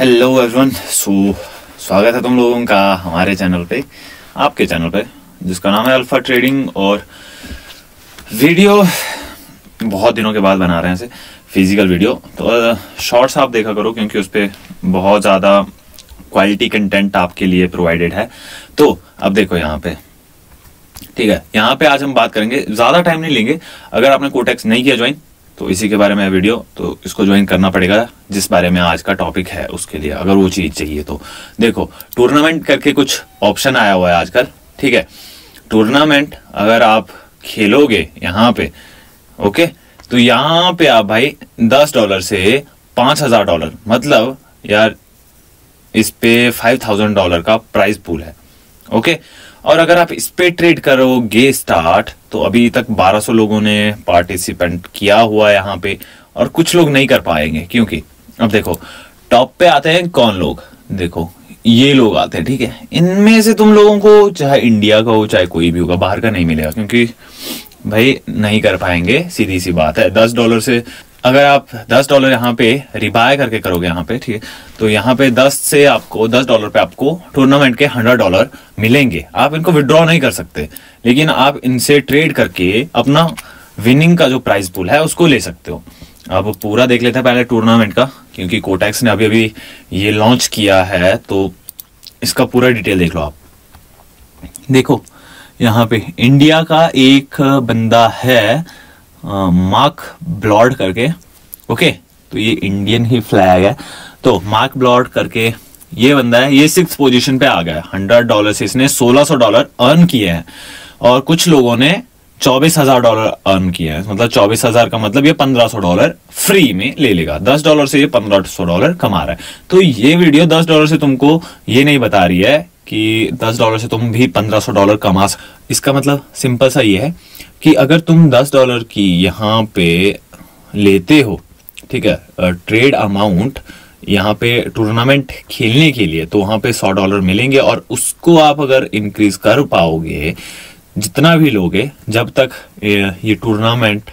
hello everyone so स्वागत है तुम लोगों का हमारे चैनल पे आपके चैनल पे जिसका नाम है अल्फा ट्रेडिंग और वीडियो बहुत दिनों के बाद बना रहे हैं इसे फिजिकल वीडियो तो शॉर्ट्स आप देखा करो क्योंकि उस पर बहुत ज़्यादा क्वालिटी कंटेंट आपके लिए प्रोवाइडेड है तो अब देखो यहाँ पे ठीक है यहाँ पे आज हम बात करेंगे ज़्यादा टाइम नहीं लेंगे अगर आपने कोटेक्स नहीं किया ज्वाइन तो इसी के बारे में वीडियो तो इसको ज्वाइन करना पड़ेगा जिस बारे में आज का टॉपिक है उसके लिए अगर वो चीज़ चाहिए तो देखो टूर्नामेंट करके कुछ ऑप्शन आया हुआ है आजकल ठीक है टूर्नामेंट अगर आप खेलोगे यहाँ पे ओके तो यहाँ पे आप भाई दस डॉलर से पाँच हज़ार डॉलर मतलब यार इस पे फाइव थाउजेंड डॉलर का प्राइस पूल है ओके और अगर आप इस पे ट्रेड करोगे स्टार्ट तो अभी तक 1200 लोगों ने पार्टिसिपेंट किया हुआ है यहाँ पे और कुछ लोग नहीं कर पाएंगे क्योंकि अब देखो टॉप पे आते हैं कौन लोग देखो ये लोग आते हैं ठीक है इनमें से तुम लोगों को चाहे इंडिया का हो चाहे कोई भी होगा बाहर का नहीं मिलेगा क्योंकि भाई नहीं कर पाएंगे सीधी सी बात है दस डॉलर से अगर आप दस डॉलर यहाँ पे रिबाय करके करोगे यहाँ पे ठीक है तो यहाँ पे दस से आपको दस डॉलर पे आपको टूर्नामेंट के हंड्रेड डॉलर मिलेंगे आप इनको विद्रॉ नहीं कर सकते लेकिन आप इनसे ट्रेड करके अपना विनिंग का जो प्राइस पुल है उसको ले सकते हो अब पूरा देख लेते हैं पहले टूर्नामेंट का क्योंकि कोटैक्स ने अभी अभी ये लॉन्च किया है तो इसका पूरा डिटेल देख लो आप देखो यहाँ पे इंडिया का एक बंदा है मार्क ब्लॉड करके ओके तो ये इंडियन ही फ्लैग है तो मार्क ब्लॉड करके ये बंदा है ये सिक्स पोजीशन पे आ गया हंड्रेड डॉलर से इसने सोलह सौ डॉलर अर्न किए हैं और कुछ लोगों ने चौबीस हजार डॉलर अर्न किया है मतलब चौबीस हजार का मतलब ये पंद्रह सौ डॉलर फ्री में ले लेगा दस डॉलर से ये पंद्रह सौ डॉलर कमा रहा है तो ये वीडियो दस डॉलर से तुमको ये नहीं बता रही है कि दस डॉलर से तुम भी पंद्रह सौ डॉलर कमा इसका मतलब सिंपल सा ये है कि अगर तुम दस डॉलर की यहाँ पे लेते हो ठीक है ट्रेड अमाउंट यहाँ पे टूर्नामेंट खेलने के लिए तो वहाँ पे सौ डॉलर मिलेंगे और उसको आप अगर इंक्रीज कर पाओगे जितना भी लोगे जब तक ये टूर्नामेंट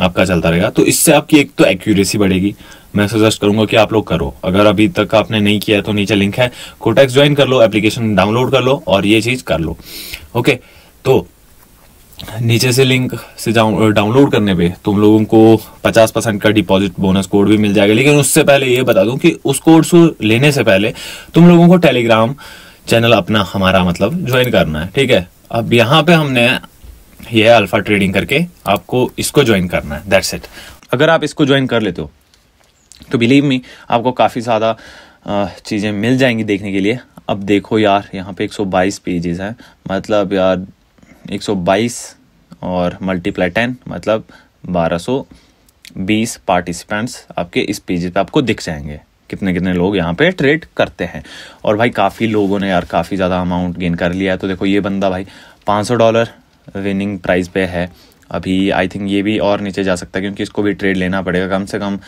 आपका चलता रहेगा तो इससे आपकी एक तो एक्यूरेसी बढ़ेगी मैं सजेस्ट करूंगा कि आप लोग करो अगर अभी तक आपने नहीं किया है तो नीचे लिंक है कोटेक्स ज्वाइन कर लो एप्लीकेशन डाउनलोड कर लो और ये चीज कर लो ओके तो नीचे से लिंक से डाउनलोड करने पे तुम लोगों को 50 परसेंट का डिपॉजिट बोनस कोड भी मिल जाएगा लेकिन उससे पहले ये बता दूं कि उस कोड से लेने से पहले तुम लोगों को टेलीग्राम चैनल अपना हमारा मतलब ज्वाइन करना है ठीक है अब यहाँ पे हमने ये अल्फा ट्रेडिंग करके आपको इसको ज्वाइन करना है दैट्स इट अगर आप इसको ज्वाइन कर लेते हो तो बिलीव मी आपको काफ़ी ज़्यादा चीज़ें मिल जाएंगी देखने के लिए अब देखो यार यहाँ पे 122 पेजेस हैं मतलब यार एक सौ बाईस और मल्टीप्लाई टेन मतलब बारह सौ बीस पार्टिसिपेंट्स आपके इस पेज पे आपको दिख जाएंगे कितने कितने लोग यहाँ पे ट्रेड करते हैं और भाई काफ़ी लोगों ने यार काफ़ी ज़्यादा अमाउंट गेन कर लिया है तो देखो ये बंदा भाई सौ डॉलर विनिंग प्राइस पे है अभी आई थिंक ये भी और नीचे जा सकता है क्योंकि इसको भी ट्रेड लेना पड़ेगा कम से कम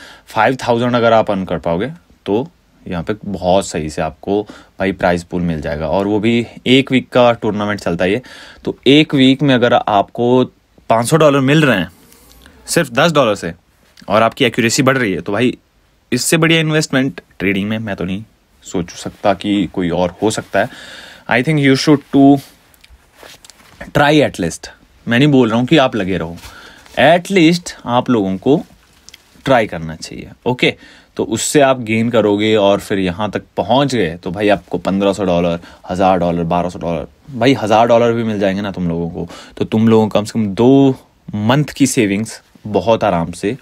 थाउजेंड अगर आप अर्न कर पाओगे तो यहाँ पे बहुत सही से आपको भाई प्राइज पूल मिल जाएगा और वो भी एक वीक का टूर्नामेंट चलता है ये तो एक वीक में अगर आपको 500 डॉलर मिल रहे हैं सिर्फ 10 डॉलर से और आपकी एक्यूरेसी बढ़ रही है तो भाई इससे बढ़िया इन्वेस्टमेंट ट्रेडिंग में मैं तो नहीं सोच सकता कि कोई और हो सकता है I think you should to try at least मैं नहीं बोल रहा हूँ कि आप लगे रहो एटलीस्ट आप लोगों को ट्राई करना चाहिए ओके तो उससे आप गेन करोगे और फिर यहाँ तक पहुँच गए तो भाई आपको पंद्रह सौ डॉलर हज़ार डॉलर बारह सौ डॉलर भाई हज़ार डॉलर भी मिल जाएंगे ना तुम लोगों को तो तुम लोगों कम से कम दो मंथ की सेविंग्स बहुत आराम से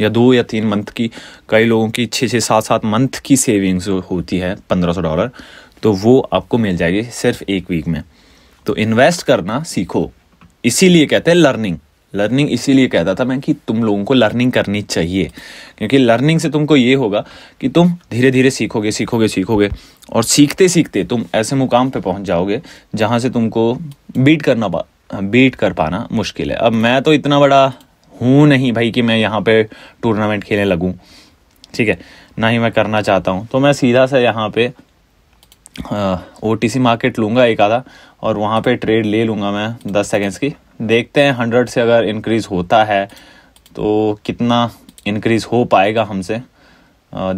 या दो या तीन मंथ की कई लोगों की छः छः सात सात मंथ की सेविंग्स होती है पंद्रह सौ डॉलर तो वो आपको मिल जाएगी सिर्फ एक वीक में तो इन्वेस्ट करना सीखो इसीलिए कहते हैं लर्निंग लर्निंग इसीलिए कहता था मैं कि तुम लोगों को लर्निंग करनी चाहिए क्योंकि लर्निंग से तुमको ये होगा कि तुम धीरे धीरे सीखोगे सीखोगे सीखोगे और सीखते सीखते तुम ऐसे मुकाम पे पहुंच जाओगे जहाँ से तुमको बीट करना पा बीट कर पाना मुश्किल है अब मैं तो इतना बड़ा हूँ नहीं भाई कि मैं यहाँ पे टूर्नामेंट खेलने लगूँ ठीक है ना ही मैं करना चाहता हूँ तो मैं सीधा सा यहाँ पे ओ टी सी मार्केट लूँगा एक आधा और वहाँ पे ट्रेड ले लूँगा मैं दस सेकेंड्स की देखते हैं हंड्रेड से अगर इंक्रीज़ होता है तो कितना इंक्रीज़ हो पाएगा हमसे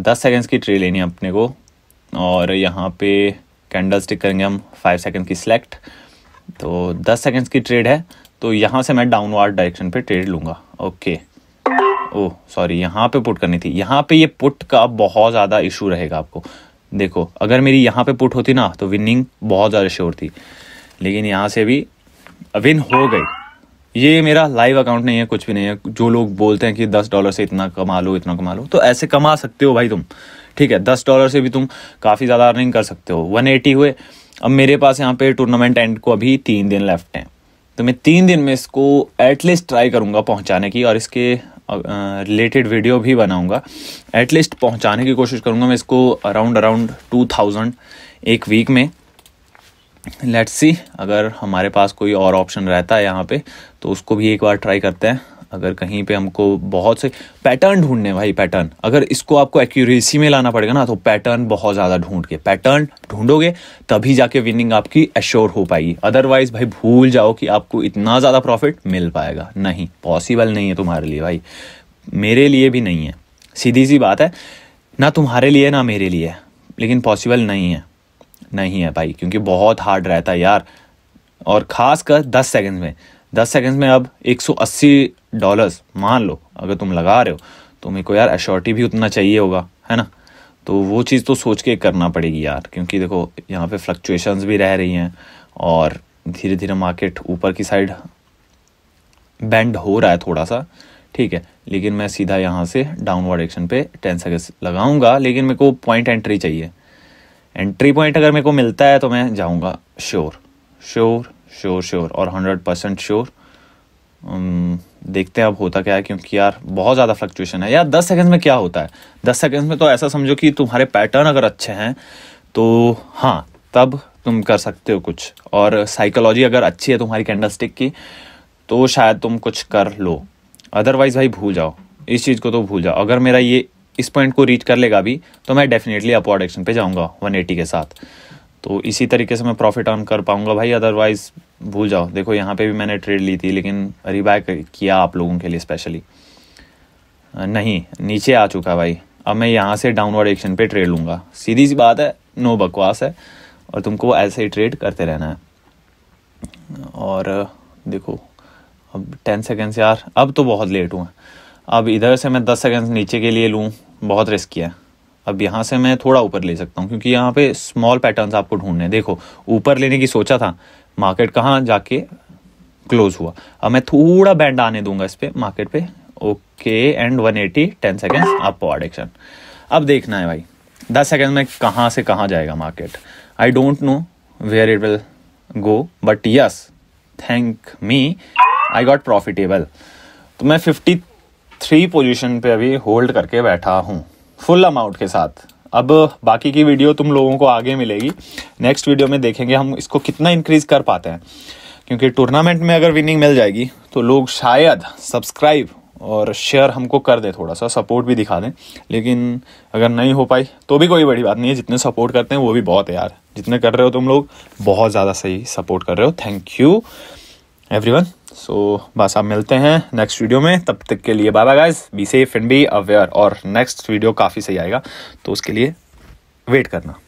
दस सेकेंड्स की ट्रे लेनी है अपने को और यहाँ पे कैंडल स्टिक करेंगे हम फाइव सेकेंड की सिलेक्ट तो दस सेकेंड्स की ट्रेड है तो यहाँ से मैं डाउनवर्ड डायरेक्शन पे ट्रेड लूँगा ओके ओह सॉरी यहाँ पे पुट करनी थी यहाँ पे ये पुट का बहुत ज़्यादा इशू रहेगा आपको देखो अगर मेरी यहाँ पे पुट होती ना तो विनिंग बहुत ज़्यादा श्योर थी लेकिन यहाँ से भी विन हो गई ये मेरा लाइव अकाउंट नहीं है कुछ भी नहीं है जो लोग बोलते हैं कि दस डॉलर से इतना कमा लो इतना कमा लो तो ऐसे कमा सकते हो भाई तुम ठीक है दस डॉलर से भी तुम काफ़ी ज़्यादा अर्निंग कर सकते हो वन एटी हुए अब मेरे पास यहाँ पे टूर्नामेंट एंड को अभी तीन दिन लेफ्ट हैं तो मैं तीन दिन में इसको एटलीस्ट ट्राई करूँगा पहुँचाने की और इसके रिलेटेड वीडियो भी बनाऊँगा एटलीस्ट पहुँचाने की कोशिश करूँगा मैं इसको अराउंड अराउंड टू थाउजेंड एक वीक में लेट्स सी अगर हमारे पास कोई और ऑप्शन रहता है यहाँ पे तो उसको भी एक बार ट्राई करते हैं अगर कहीं पे हमको बहुत से पैटर्न ढूंढने भाई पैटर्न अगर इसको आपको एक्यूरेसी में लाना पड़ेगा ना तो पैटर्न बहुत ज़्यादा ढूंढ के पैटर्न ढूंढोगे तभी जाके विनिंग आपकी एश्योर हो पाएगी अदरवाइज भाई भूल जाओ कि आपको इतना ज़्यादा प्रॉफिट मिल पाएगा नहीं पॉसिबल नहीं है तुम्हारे लिए भाई मेरे लिए भी नहीं है सीधी सी बात है ना तुम्हारे लिए ना मेरे लिए लेकिन पॉसिबल नहीं है नहीं है भाई क्योंकि बहुत हार्ड रहता है यार और ख़ास कर दस सेकेंड में दस सेकेंड्स में अब अस्सी डॉलर्स मान लो अगर तुम लगा रहे हो तो मेरे को यार अश्योरिटी भी उतना चाहिए होगा है ना तो वो चीज़ तो सोच के करना पड़ेगी यार क्योंकि देखो यहाँ पे फ्लक्चुएशंस भी रह रही हैं और धीरे धीरे मार्केट ऊपर की साइड बैंड हो रहा है थोड़ा सा ठीक है लेकिन मैं सीधा यहाँ से डाउनवर्ड एक्शन पे टेन सेकेंड्स लगाऊंगा लेकिन मेरे को पॉइंट एंट्री चाहिए एंट्री पॉइंट अगर मेरे को मिलता है तो मैं जाऊँगा श्योर श्योर श्योर श्योर और हंड्रेड परसेंट श्योर देखते हैं अब होता क्या है क्योंकि यार बहुत ज़्यादा फ्लक्चुएशन है यार दस सेकेंड्स में क्या होता है दस सेकेंड्स में तो ऐसा समझो कि तुम्हारे पैटर्न अगर अच्छे हैं तो हाँ तब तुम कर सकते हो कुछ और साइकोलॉजी अगर अच्छी है तुम्हारी कैंडल स्टिक की तो शायद तुम कुछ कर लो अदरवाइज़ भाई भूल जाओ इस चीज़ को तो भूल जाओ अगर मेरा ये इस पॉइंट को रीच कर लेगा भी तो मैं डेफिनेटली अपवर्ड एक्शन पे जाऊँगा 180 के साथ तो इसी तरीके से मैं प्रॉफिट ऑन कर पाऊंगा भाई अदरवाइज़ भूल जाओ देखो यहाँ पे भी मैंने ट्रेड ली थी लेकिन रिबाय किया आप लोगों के लिए स्पेशली नहीं नीचे आ चुका भाई अब मैं यहाँ से डाउनवर्ड एक्शन पे ट्रेड लूँगा सीधी सी बात है नो बकवास है और तुमको ऐसे ही ट्रेड करते रहना है और देखो अब टेन सेकेंड्स यार अब तो बहुत लेट हुआ अब इधर से मैं 10 सेकंड नीचे के लिए लूँ बहुत रिस्क है अब यहाँ से मैं थोड़ा ऊपर ले सकता हूँ क्योंकि यहाँ पे स्मॉल पैटर्न्स आपको ढूंढने देखो ऊपर लेने की सोचा था मार्केट कहाँ जाके क्लोज हुआ अब मैं थोड़ा बैंड आने दूंगा इस पर मार्केट पे okay and 180 eighty ten seconds upward action अब देखना है भाई दस सेकेंड में कहाँ से कहाँ जाएगा market I don't know where it will go but yes thank me I got profitable तो मैं फिफ्टी थ्री पोजीशन पे अभी होल्ड करके बैठा हूँ फुल अमाउंट के साथ अब बाकी की वीडियो तुम लोगों को आगे मिलेगी नेक्स्ट वीडियो में देखेंगे हम इसको कितना इंक्रीज़ कर पाते हैं क्योंकि टूर्नामेंट में अगर विनिंग मिल जाएगी तो लोग शायद सब्सक्राइब और शेयर हमको कर दे थोड़ा सा सपोर्ट भी दिखा दें लेकिन अगर नहीं हो पाई तो भी कोई बड़ी बात नहीं है जितने सपोर्ट करते हैं वो भी बहुत है यार जितने कर रहे हो तुम लोग बहुत ज़्यादा सही सपोर्ट कर रहे हो thank you everyone so so, बस आप मिलते हैं नेक्स्ट वीडियो में तब तक के लिए bye bye guys be safe and be aware और नेक्स्ट वीडियो काफ़ी सही आएगा तो उसके लिए वेट करना